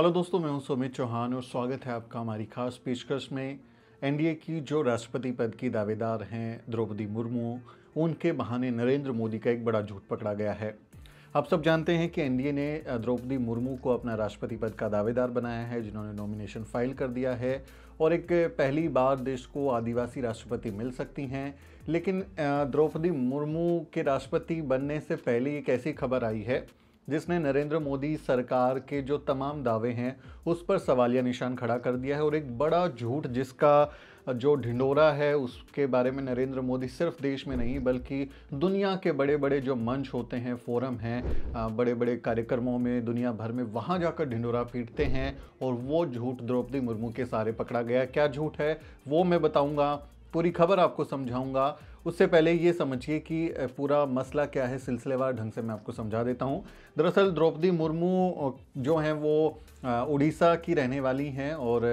hello दोस्तों मैं हूं सुमित चौहान और स्वागत है आपका हमारी खास पेशकश में एनडीए की जो राष्ट्रपति पद की दावेदार हैं द्रौपदी मुर्मू उनके बहाने नरेंद्र मोदी का एक बड़ा झूठ पकड़ा गया है आप सब जानते हैं कि एनडीए ने द्रौपदी मुर्मू को अपना राष्ट्रपति पद का दावेदार बनाया है जिन्होंने नॉमिनेशन फाइल कर दिया है और एक पहली बार देश को आदिवासी राष्ट्रपति मिल सकती हैं लेकिन द्रौपदी मुर्मू के राष्ट्रपति बनने से पहले एक ऐसी खबर आई है जिसने नरेंद्र मोदी सरकार के जो तमाम दावे हैं उस पर सवालिया निशान खड़ा कर दिया है और एक बड़ा झूठ जिसका जो ढिंडोरा है उसके बारे में नरेंद्र मोदी सिर्फ देश में नहीं बल्कि दुनिया के बड़े बड़े जो मंच होते हैं फोरम हैं बड़े बड़े कार्यक्रमों में दुनिया भर में वहाँ जाकर ढिंडोरा पीटते हैं और वो झूठ द्रौपदी मुर्मू के सारे पकड़ा गया क्या झूठ है वो मैं बताऊँगा पूरी खबर आपको समझाऊंगा उससे पहले ये समझिए कि पूरा मसला क्या है सिलसिलेवार ढंग से मैं आपको समझा देता हूँ दरअसल द्रौपदी मुर्मू जो हैं वो उड़ीसा की रहने वाली हैं और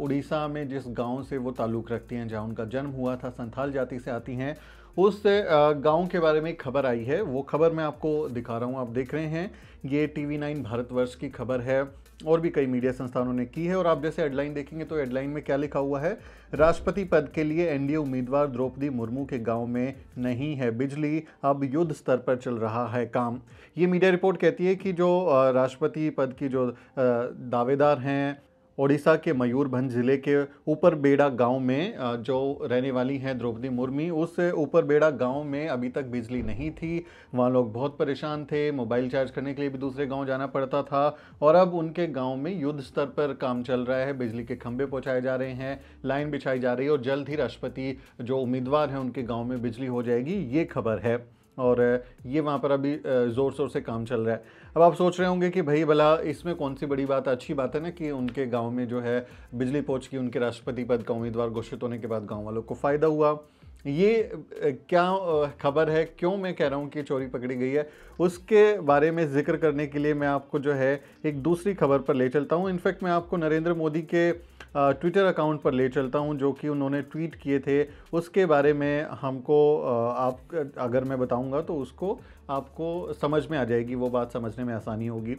उड़ीसा में जिस गांव से वो ताल्लुक़ रखती हैं जहाँ उनका जन्म हुआ था संथाल जाति से आती हैं उस गांव के बारे में खबर आई है वो खबर मैं आपको दिखा रहा हूँ आप देख रहे हैं ये टी वी नाइन भारतवर्ष की खबर है और भी कई मीडिया संस्थानों ने की है और आप जैसे हेडलाइन देखेंगे तो हेडलाइन में क्या लिखा हुआ है राष्ट्रपति पद के लिए एनडीए उम्मीदवार द्रौपदी मुर्मू के गांव में नहीं है बिजली अब युद्ध स्तर पर चल रहा है काम ये मीडिया रिपोर्ट कहती है कि जो राष्ट्रपति पद की जो दावेदार हैं ओडिशा के मयूरभंज ज़िले के ऊपर बेड़ा गांव में जो रहने वाली हैं द्रौपदी मुर्मी उस ऊपर बेड़ा गांव में अभी तक बिजली नहीं थी वहाँ लोग बहुत परेशान थे मोबाइल चार्ज करने के लिए भी दूसरे गांव जाना पड़ता था और अब उनके गांव में युद्ध स्तर पर काम चल रहा है बिजली के खंभे पहुँचाए जा रहे हैं लाइन बिछाई जा रही है और जल्द ही राष्ट्रपति जो उम्मीदवार हैं उनके गाँव में बिजली हो जाएगी ये खबर है और ये वहाँ पर अभी ज़ोर शोर से काम चल रहा है अब आप सोच रहे होंगे कि भाई भला इसमें कौन सी बड़ी बात अच्छी बात है ना कि उनके गांव में जो है बिजली पहुँच की उनके राष्ट्रपति पद का उम्मीदवार घोषित होने के बाद गाँव वालों को फ़ायदा हुआ ये क्या खबर है क्यों मैं कह रहा हूँ कि चोरी पकड़ी गई है उसके बारे में जिक्र करने के लिए मैं आपको जो है एक दूसरी खबर पर ले चलता हूँ इनफैक्ट मैं आपको नरेंद्र मोदी के ट्विटर अकाउंट पर ले चलता हूँ जो कि उन्होंने ट्वीट किए थे उसके बारे में हमको आप अगर मैं बताऊँगा तो उसको आपको समझ में आ जाएगी वो बात समझने में आसानी होगी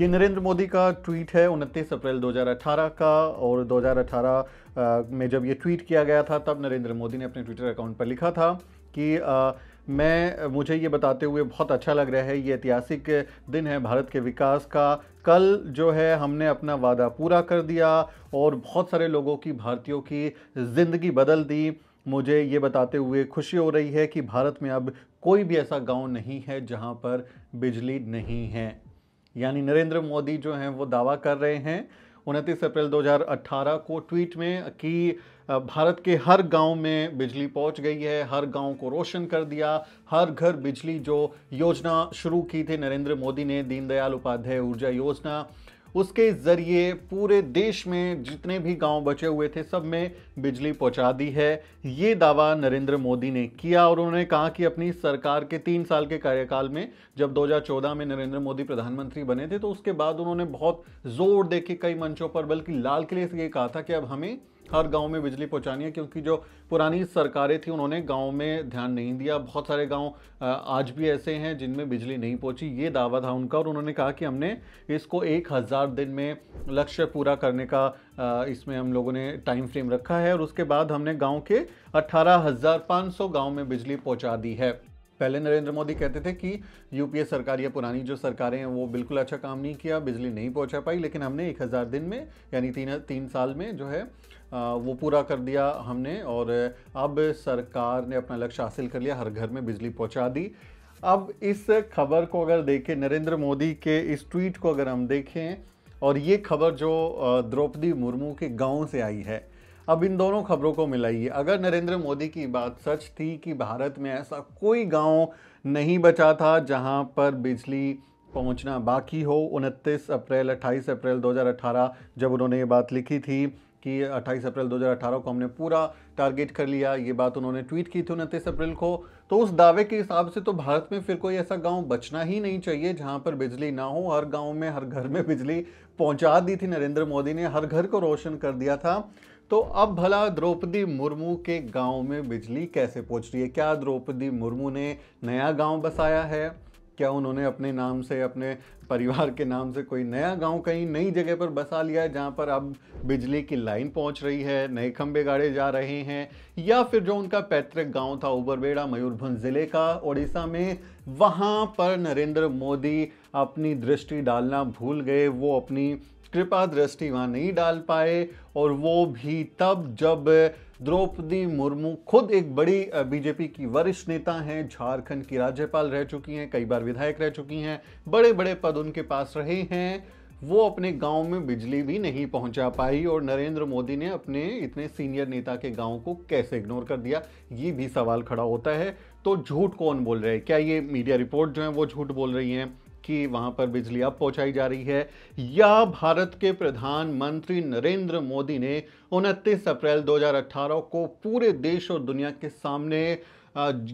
ये नरेंद्र मोदी का ट्वीट है उनतीस अप्रैल 2018 का और 2018 में जब ये ट्वीट किया गया था तब नरेंद्र मोदी ने अपने ट्विटर अकाउंट पर लिखा था कि आ, मैं मुझे ये बताते हुए बहुत अच्छा लग रहा है ये ऐतिहासिक दिन है भारत के विकास का कल जो है हमने अपना वादा पूरा कर दिया और बहुत सारे लोगों की भारतीयों की ज़िंदगी बदल दी मुझे ये बताते हुए खुशी हो रही है कि भारत में अब कोई भी ऐसा गांव नहीं है जहां पर बिजली नहीं है यानी नरेंद्र मोदी जो हैं वो दावा कर रहे हैं उनतीस अप्रैल 2018 को ट्वीट में कि भारत के हर गांव में बिजली पहुंच गई है हर गांव को रोशन कर दिया हर घर बिजली जो योजना शुरू की थी नरेंद्र मोदी ने दीनदयाल उपाध्याय ऊर्जा योजना उसके ज़रिए पूरे देश में जितने भी गांव बचे हुए थे सब में बिजली पहुंचा दी है ये दावा नरेंद्र मोदी ने किया और उन्होंने कहा कि अपनी सरकार के तीन साल के कार्यकाल में जब 2014 में नरेंद्र मोदी प्रधानमंत्री बने थे तो उसके बाद उन्होंने बहुत जोर दे के कई मंचों पर बल्कि लाल किले से ये कहा था कि अब हमें हर गांव में बिजली पहुंचानी है क्योंकि जो पुरानी सरकारें थी उन्होंने गांव में ध्यान नहीं दिया बहुत सारे गांव आज भी ऐसे हैं जिनमें बिजली नहीं पहुंची ये दावा था उनका और उन्होंने कहा कि हमने इसको एक हज़ार दिन में लक्ष्य पूरा करने का इसमें हम लोगों ने टाइम फ्रेम रखा है और उसके बाद हमने गाँव के अट्ठारह हज़ार में बिजली पहुँचा दी है पहले नरेंद्र मोदी कहते थे कि यूपीए सरकार या पुरानी जो सरकारें हैं वो बिल्कुल अच्छा काम नहीं किया बिजली नहीं पहुंचा पाई लेकिन हमने एक हज़ार दिन में यानी तीन तीन साल में जो है वो पूरा कर दिया हमने और अब सरकार ने अपना लक्ष्य हासिल कर लिया हर घर में बिजली पहुंचा दी अब इस खबर को अगर देखें नरेंद्र मोदी के इस ट्वीट को अगर हम देखें और ये खबर जो द्रौपदी मुर्मू के गांव से आई है अब इन दोनों खबरों को मिलाइए अगर नरेंद्र मोदी की बात सच थी कि भारत में ऐसा कोई गांव नहीं बचा था जहां पर बिजली पहुंचना बाकी हो उनतीस अप्रैल 28 अप्रैल 2018 जब उन्होंने ये बात लिखी थी कि 28 अप्रैल 2018 को हमने पूरा टारगेट कर लिया ये बात उन्होंने ट्वीट की थी उनतीस अप्रैल को तो उस दावे के हिसाब से तो भारत में फिर कोई ऐसा गांव बचना ही नहीं चाहिए जहां पर बिजली ना हो हर गांव में हर घर में बिजली पहुंचा दी थी नरेंद्र मोदी ने हर घर को रोशन कर दिया था तो अब भला द्रौपदी मुर्मू के गाँव में बिजली कैसे पहुँच रही है क्या द्रौपदी मुर्मू ने नया गाँव बसाया है क्या उन्होंने अपने नाम से अपने परिवार के नाम से कोई नया गांव कहीं नई जगह पर बसा लिया है जहां पर अब बिजली की लाइन पहुंच रही है नए खंबे गाड़े जा रहे हैं या फिर जो उनका पैतृक गांव था उबरबेड़ा मयूरभंज ज़िले का उड़ीसा में वहां पर नरेंद्र मोदी अपनी दृष्टि डालना भूल गए वो अपनी कृपा दृष्टि वहाँ नहीं डाल पाए और वो भी तब जब द्रौपदी मुर्मू खुद एक बड़ी बीजेपी की वरिष्ठ नेता हैं झारखंड की राज्यपाल रह चुकी हैं कई बार विधायक रह चुकी हैं बड़े बड़े पद उनके पास रहे हैं वो अपने गांव में बिजली भी नहीं पहुंचा पाई और नरेंद्र मोदी ने अपने इतने सीनियर नेता के गांव को कैसे इग्नोर कर दिया ये भी सवाल खड़ा होता है तो झूठ कौन बोल रहा है क्या ये मीडिया रिपोर्ट जो है वो झूठ बोल रही हैं कि वहां पर बिजली अब पहुंचाई जा रही है या भारत के प्रधानमंत्री नरेंद्र मोदी ने उनतीस अप्रैल 2018 को पूरे देश और दुनिया के सामने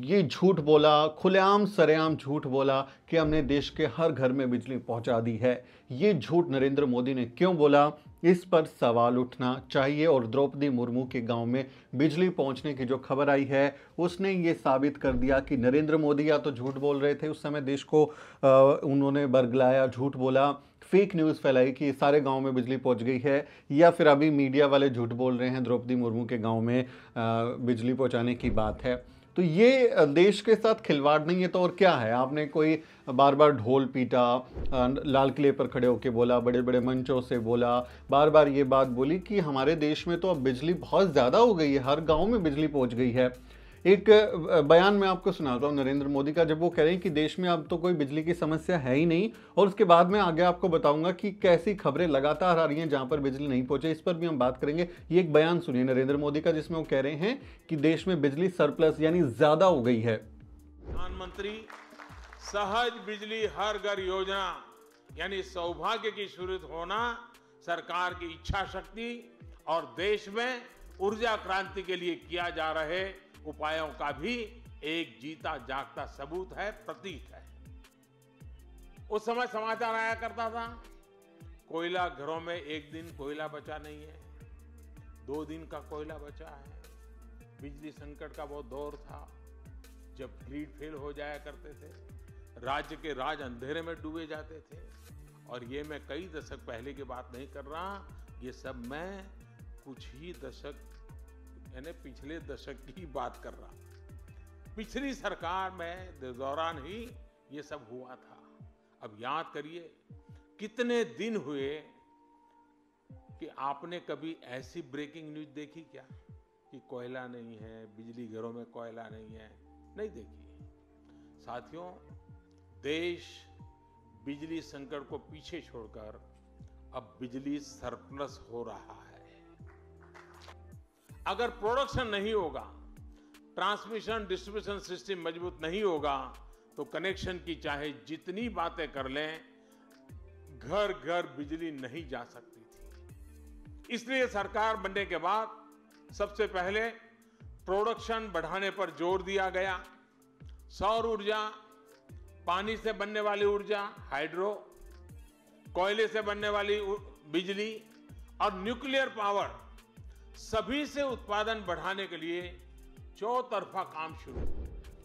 ये झूठ बोला खुलेआम सरेआम झूठ बोला कि हमने देश के हर घर में बिजली पहुंचा दी है ये झूठ नरेंद्र मोदी ने क्यों बोला इस पर सवाल उठना चाहिए और द्रौपदी मुर्मू के गांव में बिजली पहुंचने की जो खबर आई है उसने ये साबित कर दिया कि नरेंद्र मोदी या तो झूठ बोल रहे थे उस समय देश को आ, उन्होंने बरगलाया झूठ बोला फेक न्यूज़ फैलाई कि सारे गांव में बिजली पहुंच गई है या फिर अभी मीडिया वाले झूठ बोल रहे हैं द्रौपदी मुर्मू के गाँव में आ, बिजली पहुँचाने की बात है तो ये देश के साथ खिलवाड़ नहीं है तो और क्या है आपने कोई बार बार ढोल पीटा लाल किले पर खड़े होकर बोला बड़े बड़े मंचों से बोला बार बार ये बात बोली कि हमारे देश में तो अब बिजली बहुत ज़्यादा हो गई है हर गाँव में बिजली पहुँच गई है एक बयान मैं आपको सुनाता हूँ नरेंद्र मोदी का जब वो कह रहे हैं कि देश में अब तो कोई बिजली की समस्या है ही नहीं और उसके बाद में आगे आपको बताऊंगा कि कैसी खबरें लगातार आ रही हैं जहां पर बिजली नहीं पहुंचे इस पर भी हम बात करेंगे ये एक बयान सुनिए नरेंद्र मोदी का जिसमें वो कह रहे हैं कि देश में बिजली सरप्लस यानी ज़्यादा हो गई है प्रधानमंत्री सहज बिजली हर घर योजना यानी सौभाग्य की शुरू होना सरकार की इच्छा शक्ति और देश में ऊर्जा क्रांति के लिए किया जा रहे उपायों का भी एक जीता जागता सबूत है प्रतीक है उस समय समाचार आया करता था कोयला घरों में एक दिन कोयला बचा नहीं है दो दिन का कोयला बचा है बिजली संकट का बहुत दौर था जब ग्रीड फेल हो जाया करते थे राज्य के राज अंधेरे में डूबे जाते थे और ये मैं कई दशक पहले की बात नहीं कर रहा ये सब मैं कुछ ही दशक यानी पिछले दशक की बात कर रहा पिछली सरकार में दौरान ही ये सब हुआ था अब याद करिए कितने दिन हुए कि आपने कभी ऐसी ब्रेकिंग न्यूज देखी क्या कि कोयला नहीं है बिजली घरों में कोयला नहीं है नहीं देखी साथियों देश बिजली संकट को पीछे छोड़कर अब बिजली सरप्लस हो रहा है अगर प्रोडक्शन नहीं होगा ट्रांसमिशन डिस्ट्रीब्यूशन सिस्टम मजबूत नहीं होगा तो कनेक्शन की चाहे जितनी बातें कर लें घर घर बिजली नहीं जा सकती थी इसलिए सरकार बनने के बाद सबसे पहले प्रोडक्शन बढ़ाने पर जोर दिया गया सौर ऊर्जा पानी से बनने वाली ऊर्जा हाइड्रो कोयले से बनने वाली बिजली और न्यूक्लियर पावर सभी से उत्पादन बढ़ाने के लिए चौतरफा काम शुरू हुआ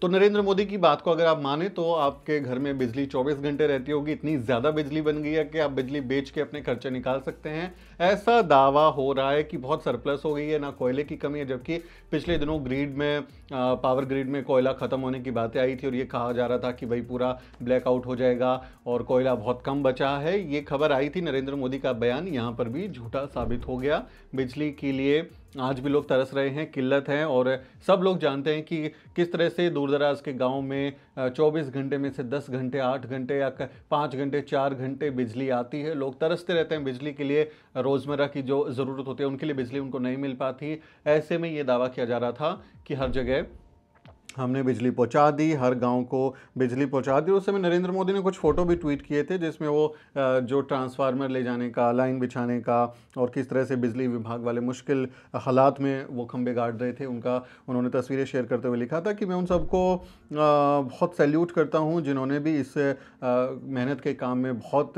तो नरेंद्र मोदी की बात को अगर आप माने तो आपके घर में बिजली 24 घंटे रहती होगी इतनी ज़्यादा बिजली बन गई है कि आप बिजली बेच के अपने खर्चे निकाल सकते हैं ऐसा दावा हो रहा है कि बहुत सरप्लस हो गई है ना कोयले की कमी है जबकि पिछले दिनों ग्रीड में आ, पावर ग्रिड में कोयला ख़त्म होने की बातें आई थी और ये कहा जा रहा था कि भाई पूरा ब्लैकआउट हो जाएगा और कोयला बहुत कम बचा है ये खबर आई थी नरेंद्र मोदी का बयान यहाँ पर भी झूठा साबित हो गया बिजली के लिए आज भी लोग तरस रहे हैं किल्लत है और सब लोग जानते हैं कि किस तरह से दूर दराज के गाँव में 24 घंटे में से 10 घंटे 8 घंटे या पाँच घंटे चार घंटे बिजली आती है लोग तरसते रहते हैं बिजली के लिए रोज़मर्रा की जो ज़रूरत होती है उनके लिए बिजली उनको नहीं मिल पाती ऐसे में ये दावा किया जा रहा था कि हर जगह हमने बिजली पहुंचा दी हर गांव को बिजली पहुंचा दी उस समय नरेंद्र मोदी ने कुछ फ़ोटो भी ट्वीट किए थे जिसमें वो जो ट्रांसफार्मर ले जाने का लाइन बिछाने का और किस तरह से बिजली विभाग वाले मुश्किल हालात में वो खंभे गाड़ रहे थे उनका उन्होंने तस्वीरें शेयर करते हुए लिखा था कि मैं उन सबको बहुत सैल्यूट करता हूँ जिन्होंने भी इस मेहनत के काम में बहुत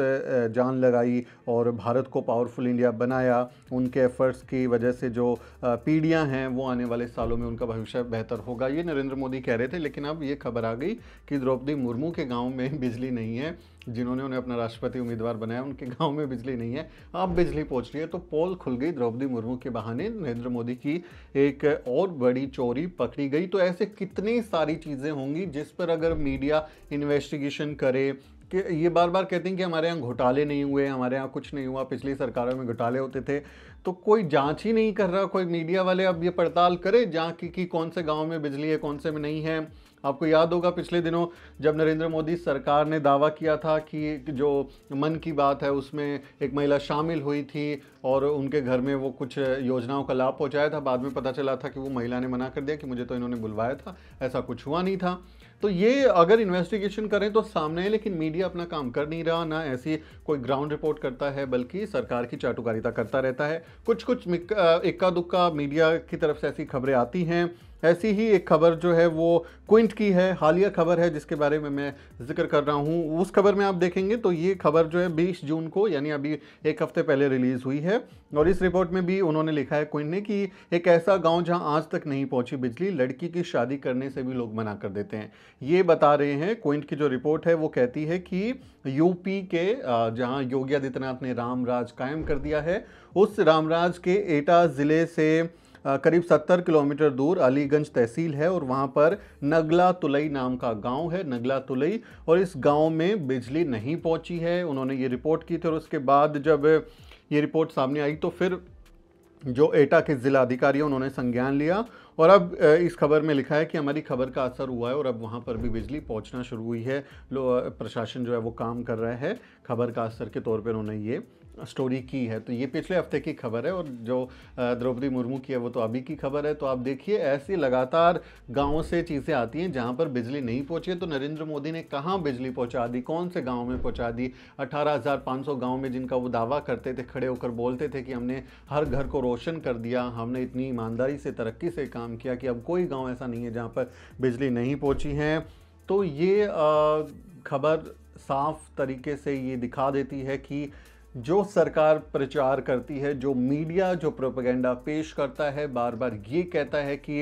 जान लगाई और भारत को पावरफुल इंडिया बनाया उनके एफ़र्ट्स की वजह से जो पीढ़ियाँ हैं वो आने वाले सालों में उनका भविष्य बेहतर होगा ये नरेंद्र मोदी कह रहे थे लेकिन अब ये खबर आ गई कि द्रौपदी मुर्मू के गांव में बिजली नहीं है जिन्होंने उन्हें अपना राष्ट्रपति उम्मीदवार बनाया उनके गांव में बिजली नहीं है अब बिजली पहुंच रही है तो पोल खुल गई द्रौपदी मुर्मू के बहाने नरेंद्र मोदी की एक और बड़ी चोरी पकड़ी गई तो ऐसे कितनी सारी चीज़ें होंगी जिस पर अगर मीडिया इन्वेस्टिगेशन करे कि ये बार बार कहते हैं कि हमारे यहाँ घोटाले नहीं हुए हमारे यहाँ कुछ नहीं हुआ पिछली सरकारों में घोटाले होते थे तो कोई जांच ही नहीं कर रहा कोई मीडिया वाले अब ये पड़ताल करे जहाँ की कि कौन से गाँव में बिजली है कौन से में नहीं है आपको याद होगा पिछले दिनों जब नरेंद्र मोदी सरकार ने दावा किया था कि जो मन की बात है उसमें एक महिला शामिल हुई थी और उनके घर में वो कुछ योजनाओं का लाभ पहुंचाया था बाद में पता चला था कि वो महिला ने मना कर दिया कि मुझे तो इन्होंने बुलवाया था ऐसा कुछ हुआ नहीं था तो ये अगर इन्वेस्टिगेशन करें तो सामने है लेकिन मीडिया अपना काम कर नहीं रहा ना ऐसी कोई ग्राउंड रिपोर्ट करता है बल्कि सरकार की चाटुकारिता करता रहता है कुछ कुछ इक्का दुक्का मीडिया की तरफ से ऐसी खबरें आती हैं ऐसी ही एक खबर जो है वो क्विंट की है हालिया खबर है जिसके बारे में मैं जिक्र कर रहा हूँ उस खबर में आप देखेंगे तो ये खबर जो है बीस जून को यानी अभी एक हफ्ते पहले रिलीज़ हुई है और इस रिपोर्ट में भी उन्होंने लिखा है क्विंट ने कि एक ऐसा गाँव जहाँ आज तक नहीं पहुँची बिजली लड़की की शादी करने से भी लोग मना कर देते हैं ये बता रहे हैं क्विंट की जो रिपोर्ट है वो कहती है कि यूपी के जहाँ योगी आदित्यनाथ ने रामराज कायम कर दिया है उस रामराज के एटा ज़िले से करीब 70 किलोमीटर दूर अलीगंज तहसील है और वहाँ पर नगला तुलई नाम का गांव है नगला तुलई और इस गांव में बिजली नहीं पहुँची है उन्होंने ये रिपोर्ट की थी और उसके बाद जब ये रिपोर्ट सामने आई तो फिर जो एटा के ज़िलाधिकारी हैं उन्होंने संज्ञान लिया और अब इस खबर में लिखा है कि हमारी खबर का असर हुआ है और अब वहाँ पर भी बिजली पहुँचना शुरू हुई है प्रशासन जो है वो काम कर रहा है खबर का असर के तौर पर उन्होंने ये स्टोरी की है तो ये पिछले हफ्ते की खबर है और जो द्रौपदी मुर्मू की है वो तो अभी की खबर है तो आप देखिए ऐसी लगातार गाँव से चीज़ें आती हैं जहाँ पर बिजली नहीं पहुँची है तो नरेंद्र मोदी ने कहाँ बिजली पहुँचा दी कौन से गाँव में पहुँचा दी अठारह हज़ार पाँच सौ गाँव में जिनका वो दावा करते थे खड़े होकर बोलते थे कि हमने हर घर को रोशन कर दिया हमने इतनी ईमानदारी से तरक्की से काम किया कि अब कोई गाँव ऐसा नहीं है जहाँ पर बिजली नहीं पहुँची है तो ये खबर साफ तरीके से ये दिखा देती है कि जो सरकार प्रचार करती है जो मीडिया जो प्रोपेगेंडा पेश करता है बार बार ये कहता है कि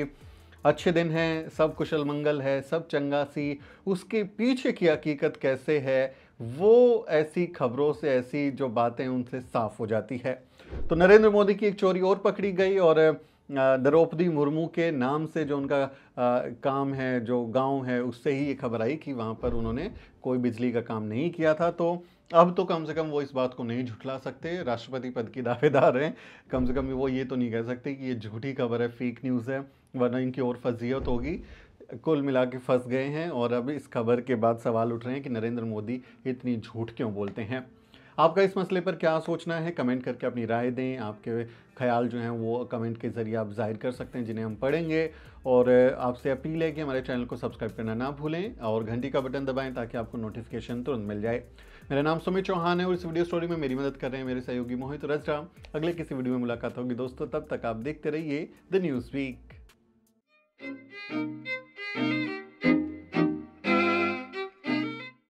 अच्छे दिन हैं सब कुशल मंगल है सब चंगा सी उसके पीछे की हकीकत कैसे है वो ऐसी खबरों से ऐसी जो बातें उनसे साफ हो जाती है तो नरेंद्र मोदी की एक चोरी और पकड़ी गई और द्रौपदी मुर्मू के नाम से जो उनका काम है जो गांव है उससे ही ये खबर आई कि वहाँ पर उन्होंने कोई बिजली का काम नहीं किया था तो अब तो कम से कम वो इस बात को नहीं झुठला सकते राष्ट्रपति पद की दावेदार हैं कम से कम वो ये तो नहीं कह सकते कि ये झूठी खबर है फेक न्यूज़ है वरना इनकी और फजीयत होगी कुल मिला के फंस गए हैं और अब इस खबर के बाद सवाल उठ रहे हैं कि नरेंद्र मोदी इतनी झूठ क्यों बोलते हैं आपका इस मसले पर क्या सोचना है कमेंट करके अपनी राय दें आपके ख्याल जो हैं वो कमेंट के ज़रिए आप जाहिर कर सकते हैं जिन्हें हम पढ़ेंगे और आपसे अपील है कि हमारे चैनल को सब्सक्राइब करना ना भूलें और घंटी का बटन दबाएं ताकि आपको नोटिफिकेशन तुरंत मिल जाए मेरा नाम सुमित चौहान है और इस वीडियो स्टोरी में मेरी मदद कर रहे हैं मेरे सहयोगी मोहित रजरा अगले किसी वीडियो में मुलाकात होगी दोस्तों तब तक आप देखते रहिए द न्यूज़ वीक